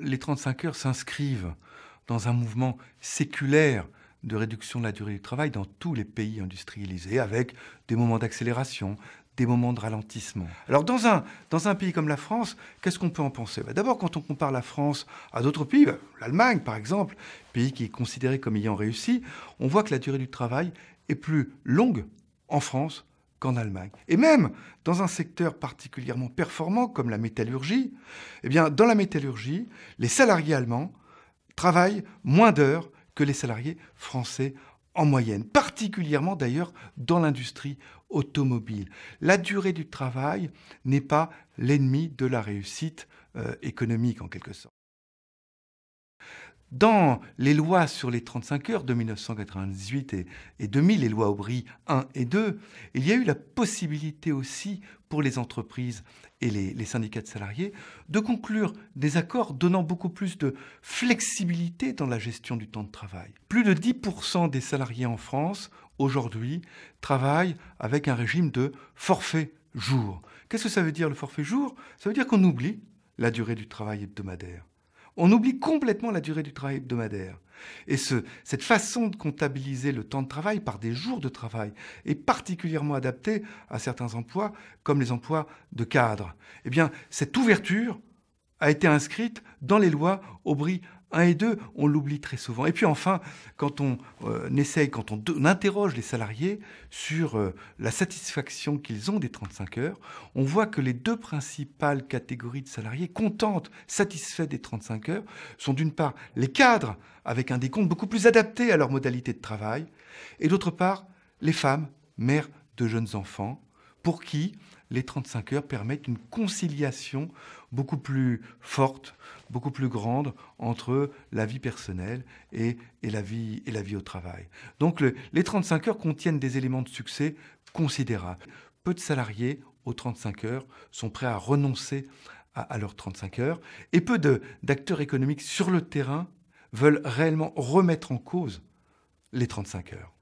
les 35 heures s'inscrivent dans un mouvement séculaire de réduction de la durée du travail dans tous les pays industrialisés, avec des moments d'accélération, des moments de ralentissement. Alors dans un, dans un pays comme la France, qu'est-ce qu'on peut en penser bah, D'abord, quand on compare la France à d'autres pays, bah, l'Allemagne par exemple, pays qui est considéré comme ayant réussi, on voit que la durée du travail est plus longue en France qu'en Allemagne. Et même dans un secteur particulièrement performant comme la métallurgie, eh bien, dans la métallurgie, les salariés allemands travaillent moins d'heures que les salariés français en moyenne, particulièrement d'ailleurs dans l'industrie automobile. La durée du travail n'est pas l'ennemi de la réussite euh, économique en quelque sorte. Dans les lois sur les 35 heures de 1998 et, 2000, les lois Aubry 1 et 2, il y a eu la possibilité aussi pour les entreprises et les syndicats de salariés de conclure des accords donnant beaucoup plus de flexibilité dans la gestion du temps de travail. Plus de 10% des salariés en France, aujourd'hui, travaillent avec un régime de forfait jour. Qu'est-ce que ça veut dire le forfait jour Ça veut dire qu'on oublie la durée du travail hebdomadaire. On oublie complètement la durée du travail hebdomadaire. Et cette façon de comptabiliser le temps de travail par des jours de travail est particulièrement adaptée à certains emplois, comme les emplois de cadre. Eh bien, cette ouverture a été inscrite dans les lois Aubry un et deux, on l'oublie très souvent. Et puis enfin, quand on euh, essaye, quand on, interroge les salariés sur euh, la satisfaction qu'ils ont des 35 heures, on voit que les deux principales catégories de salariés contentes, satisfaits des 35 heures, sont d'une part les cadres, avec un décompte beaucoup plus adapté à leur modalité de travail, et d'autre part les femmes, mères de jeunes enfants, pour qui les 35 heures permettent une conciliation beaucoup plus forte, beaucoup plus grande entre la vie personnelle et, la, vie, au travail. Donc les 35 heures contiennent des éléments de succès considérables. Peu de salariés aux 35 heures sont prêts à renoncer à leurs 35 heures et peu d'acteurs économiques sur le terrain veulent réellement remettre en cause les 35 heures.